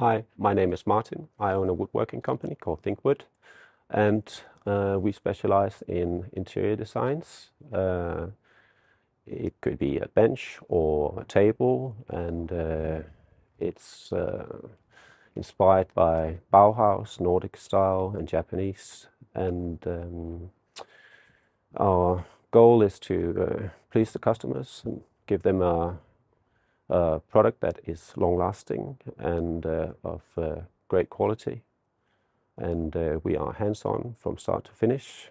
Hi, my name is Martin. I own a woodworking company called ThinkWood, and uh, we specialize in interior designs. Uh, it could be a bench or a table, and uh, it's uh, inspired by Bauhaus, Nordic style, and Japanese. And um, our goal is to uh, please the customers and give them a a product that is long-lasting and uh, of uh, great quality. and uh, We are hands-on from start to finish,